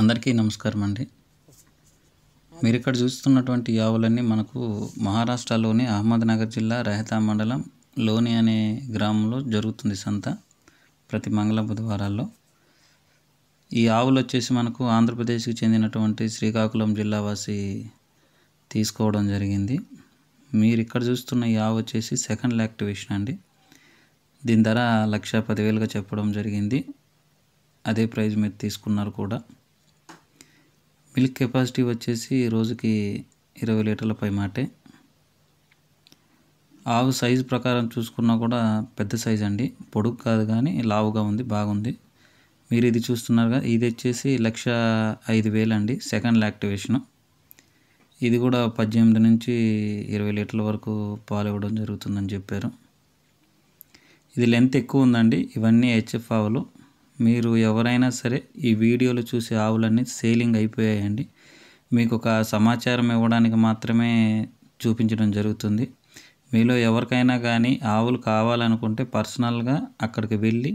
అందరికీ నమస్కారం అండి మీరు ఇక్కడ చూస్తున్నటువంటి ఆవులన్నీ మనకు మహారాష్ట్రలోని అహ్మద్నగర్ జిల్లా రహతా మండలం లోని అనే గ్రామంలో జరుగుతుంది సంత ప్రతి మంగళ బుధవారాల్లో ఈ ఆవులు వచ్చేసి మనకు ఆంధ్రప్రదేశ్కి చెందినటువంటి శ్రీకాకుళం జిల్లా వాసి తీసుకోవడం జరిగింది మీరు ఇక్కడ చూస్తున్న ఈ ఆవు వచ్చేసి సెకండ్ యాక్టివేషన్ అండి దీని ధర లక్ష పదివేలుగా చెప్పడం జరిగింది అదే ప్రైజ్ మీరు తీసుకున్నారు కూడా మిల్క్ కెపాసిటీ వచ్చేసి రోజుకి ఇరవై లీటర్ల పై మాటే ఆవు సైజు ప్రకారం చూసుకున్నా కూడా పెద్ద సైజు అండి పొడుగు కాదు కానీ లావుగా ఉంది బాగుంది మీరు ఇది చూస్తున్నారు కదా ఇది వచ్చేసి లక్ష ఐదు వేలు అండి సెకండ్ లాక్టివేషను ఇది కూడా పద్దెనిమిది నుంచి ఇరవై లీటర్ల వరకు పాలు ఇవ్వడం జరుగుతుందని చెప్పారు ఇది లెంత్ ఎక్కువ ఉందండి ఇవన్నీ హెచ్ఎఫ్ ఆవులు మీరు ఎవరైనా సరే ఈ వీడియోలు చూసే ఆవులన్నీ సేలింగ్ అయిపోయాయండి మీకు ఒక సమాచారం ఇవ్వడానికి మాత్రమే చూపించడం జరుగుతుంది మీలో ఎవరికైనా కానీ ఆవులు కావాలనుకుంటే పర్సనల్గా అక్కడికి వెళ్ళి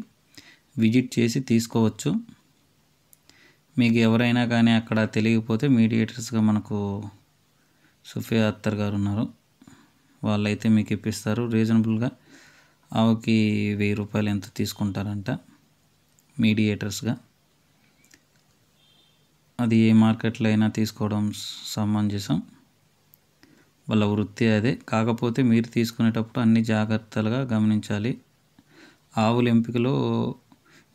విజిట్ చేసి తీసుకోవచ్చు మీకు ఎవరైనా కానీ అక్కడ తెలియకపోతే మీడియేటర్స్గా మనకు సుఫియా అత్తర్ గారు ఉన్నారు వాళ్ళైతే మీకు ఇప్పిస్తారు రీజనబుల్గా ఆవుకి వెయ్యి రూపాయలు ఎంత తీసుకుంటారంట మీడియేటర్స్గా అది ఏ మార్కెట్లో అయినా తీసుకోవడం సమంజసం వాళ్ళ వృత్తి అదే కాకపోతే మీరు తీసుకునేటప్పుడు అన్ని జాగ్రత్తలుగా గమనించాలి ఆవుల ఎంపికలో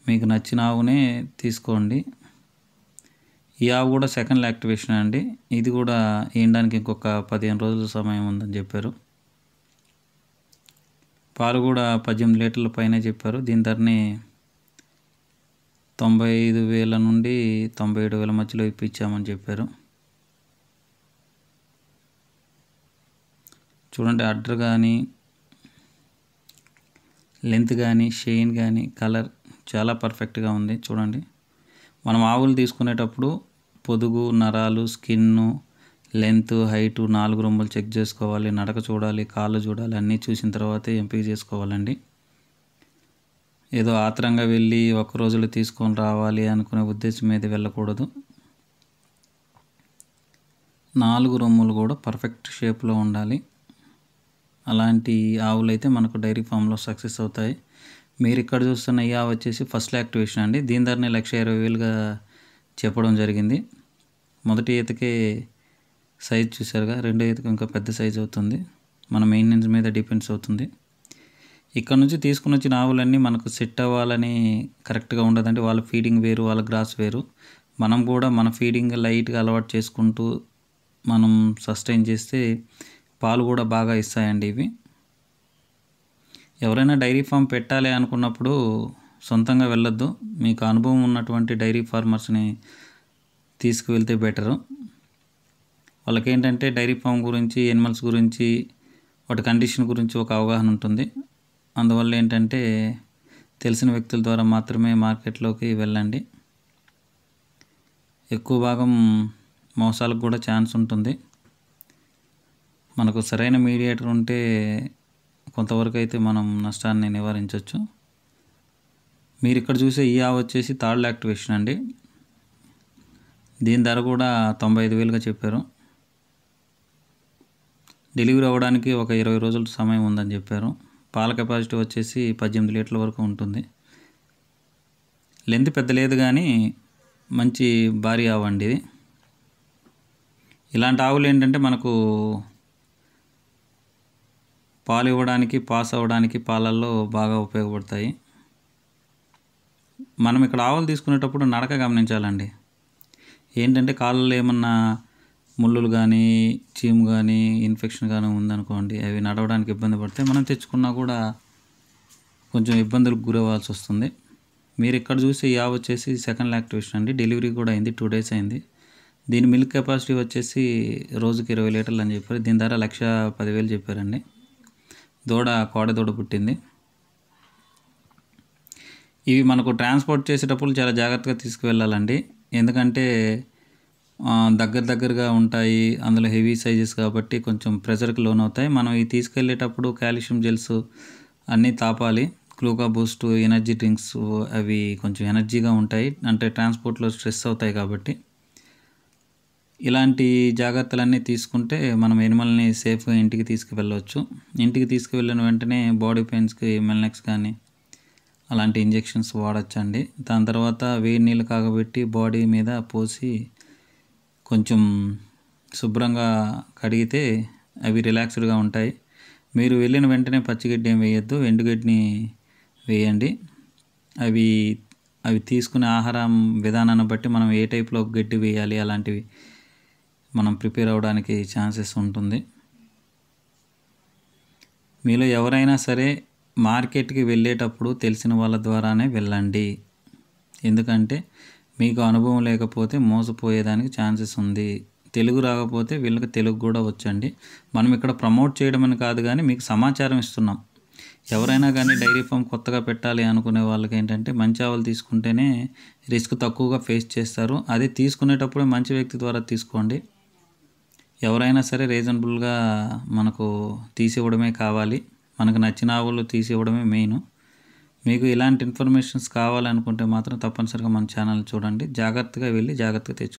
మీకు నచ్చిన ఆవునే తీసుకోండి ఈ ఆవు కూడా సెకండ్ యాక్టివేషన్ అండి ఇది కూడా వేయడానికి ఇంకొక పదిహేను రోజుల సమయం ఉందని చెప్పారు పాలు కూడా పద్దెనిమిది లీటర్ల పైన చెప్పారు దీని ధరని తొంభై ఐదు వేల నుండి తొంభై ఏడు వేల మధ్యలో ఇప్పించామని చెప్పారు చూడండి అడ్డర్ కానీ లెంత్ కానీ షెయిన్ కానీ కలర్ చాలా పర్ఫెక్ట్గా ఉంది చూడండి మనం ఆవులు తీసుకునేటప్పుడు పొదుగు నరాలు స్కిన్ను లెంత్ హైట్ నాలుగు రొమ్మలు చెక్ చేసుకోవాలి నడక చూడాలి కాళ్ళు చూడాలి అన్నీ చూసిన తర్వాతే ఎంపిక చేసుకోవాలండి ఏదో ఆత్రంగా వెళ్ళి ఒక రోజులో తీసుకొని రావాలి అనుకునే ఉద్దేశం మీద వెళ్ళకూడదు నాలుగు రొమ్ములు కూడా పర్ఫెక్ట్ షేప్లో ఉండాలి అలాంటి ఆవులు అయితే మనకు డైరీ ఫామ్లో సక్సెస్ అవుతాయి మీరు ఇక్కడ చూస్తున్న ఈ ఆవు వచ్చేసి ఫస్ట్ యాక్టివేషన్ అండి దీని ధరనే లక్ష ఇరవై వేలుగా చెప్పడం జరిగింది మొదటి ఈతకే సైజ్ చూసారుగా రెండో ఈతకు ఇంకా పెద్ద సైజ్ అవుతుంది మన మెయింటెనెన్స్ మీద డిపెండ్స్ అవుతుంది ఇక్కడ నుంచి తీసుకుని వచ్చిన ఆవులన్నీ మనకు సెట్ అవ్వాలని కరెక్ట్గా ఉండదండి వాళ్ళ ఫీడింగ్ వేరు వాళ్ళ గ్రాస్ వేరు మనం కూడా మన ఫీడింగ్ లైట్గా అలవాటు చేసుకుంటూ మనం సస్టైన్ చేస్తే పాలు కూడా బాగా ఇస్తాయండి ఇవి ఎవరైనా డైరీ ఫామ్ పెట్టాలి అనుకున్నప్పుడు సొంతంగా వెళ్ళొద్దు మీకు అనుభవం ఉన్నటువంటి డైరీ ఫార్మర్స్ని తీసుకువెళ్తే బెటరు వాళ్ళకేంటంటే డైరీ ఫామ్ గురించి ఎనిమల్స్ గురించి వాటి కండిషన్ గురించి ఒక అవగాహన ఉంటుంది అందువల్ల ఏంటంటే తెలిసిన వ్యక్తుల ద్వారా మాత్రమే మార్కెట్లోకి వెళ్ళండి ఎక్కువ భాగం మోసాలకు కూడా ఛాన్స్ ఉంటుంది మనకు సరైన మీడియేటర్ ఉంటే కొంతవరకు అయితే మనం నష్టాన్ని నివారించవచ్చు మీరు ఇక్కడ చూసే ఈ ఆవు వచ్చేసి థర్డ్ యాక్టివేషన్ అండి దీని ధర కూడా తొంభై ఐదు వేలుగా చెప్పారు డెలివరీ అవ్వడానికి ఒక ఇరవై రోజుల సమయం ఉందని చెప్పారు పాల కెపాసిటీ వచ్చేసి పద్దెనిమిది లీటర్ల వరకు ఉంటుంది లెంత్ పెద్ద లేదు కానీ మంచి భారీ ఆవు అండి ఇది ఇలాంటి ఆవులు ఏంటంటే మనకు పాలు ఇవ్వడానికి పాస్ అవ్వడానికి పాలల్లో బాగా ఉపయోగపడతాయి మనం ఇక్కడ ఆవులు తీసుకునేటప్పుడు నడక గమనించాలండి ఏంటంటే కాళ్ళలో ఏమన్నా ముళ్ళులు కానీ చీము కానీ ఇన్ఫెక్షన్ కానీ ఉందనుకోండి అవి నడవడానికి ఇబ్బంది పడితే మనం తెచ్చుకున్నా కూడా కొంచెం ఇబ్బందులకు గురవ్వాల్సి వస్తుంది మీరు ఇక్కడ చూసి యావ్ వచ్చేసి సెకండ్ యాక్టివేషన్ అండి డెలివరీ కూడా అయింది టూ డేస్ అయింది దీని మిల్క్ కెపాసిటీ వచ్చేసి రోజుకి ఇరవై లీటర్లు అని చెప్పారు దీని ధర లక్ష పదివేలు చెప్పారండి దూడ కోడ దూడ పుట్టింది ఇవి మనకు ట్రాన్స్పోర్ట్ చేసేటప్పుడు చాలా జాగ్రత్తగా తీసుకువెళ్ళాలండి ఎందుకంటే దగ్గర దగ్గరగా ఉంటాయి అందులో హెవీ సైజెస్ కాబట్టి కొంచెం ప్రెషర్కి లోన్ అవుతాయి మనం ఇవి తీసుకెళ్ళేటప్పుడు కాల్షియం జెల్స్ అన్నీ తాపాలి క్లూకా బూస్ట్ ఎనర్జీ డ్రింక్స్ అవి కొంచెం ఎనర్జీగా ఉంటాయి అంటే ట్రాన్స్పోర్ట్లో స్ట్రెస్ అవుతాయి కాబట్టి ఇలాంటి జాగ్రత్తలన్నీ తీసుకుంటే మనం ఎనిమల్ని సేఫ్గా ఇంటికి తీసుకువెళ్ళవచ్చు ఇంటికి తీసుకువెళ్ళిన వెంటనే బాడీ పెయిన్స్కి మెల్నెక్స్ కానీ అలాంటి ఇంజెక్షన్స్ వాడచ్చండి దాని తర్వాత వేడి నీళ్ళు కాగబెట్టి బాడీ మీద పోసి కొంచెం శుభ్రంగా కడిగితే అవి రిలాక్స్డ్గా ఉంటాయి మీరు వెళ్ళిన వెంటనే పచ్చిగడ్డి ఏం వేయొద్దు ఎండుగడ్డిని వేయండి అవి అవి తీసుకునే ఆహారం విధానాన్ని బట్టి మనం ఏ టైప్లో గడ్డి వేయాలి అలాంటివి మనం ప్రిపేర్ అవ్వడానికి ఛాన్సెస్ ఉంటుంది మీలో ఎవరైనా సరే మార్కెట్కి వెళ్ళేటప్పుడు తెలిసిన వాళ్ళ ద్వారానే వెళ్ళండి ఎందుకంటే మీకు అనుభవం లేకపోతే మోసపోయేదానికి ఛాన్సెస్ ఉంది తెలుగు రాకపోతే వీళ్ళకి తెలుగు కూడా వచ్చండి మనం ఇక్కడ ప్రమోట్ చేయడం అని కాదు కానీ మీకు సమాచారం ఇస్తున్నాం ఎవరైనా కానీ డైరీ ఫామ్ కొత్తగా పెట్టాలి అనుకునే వాళ్ళకి ఏంటంటే మంచి ఆవులు తీసుకుంటేనే రిస్క్ తక్కువగా ఫేస్ చేస్తారు అది తీసుకునేటప్పుడే మంచి వ్యక్తి ద్వారా తీసుకోండి ఎవరైనా సరే రీజనబుల్గా మనకు తీసివ్వడమే కావాలి మనకు నచ్చిన ఆవులు తీసివ్వడమే మెయిన్ మీకు ఇలాంటి ఇన్ఫర్మేషన్స్ కావాలనుకుంటే మాత్రం తప్పనిసరిగా మన ఛానల్ చూడండి జాగ్రత్తగా వెళ్ళి జాగ్రత్తగా తెచ్చుకోండి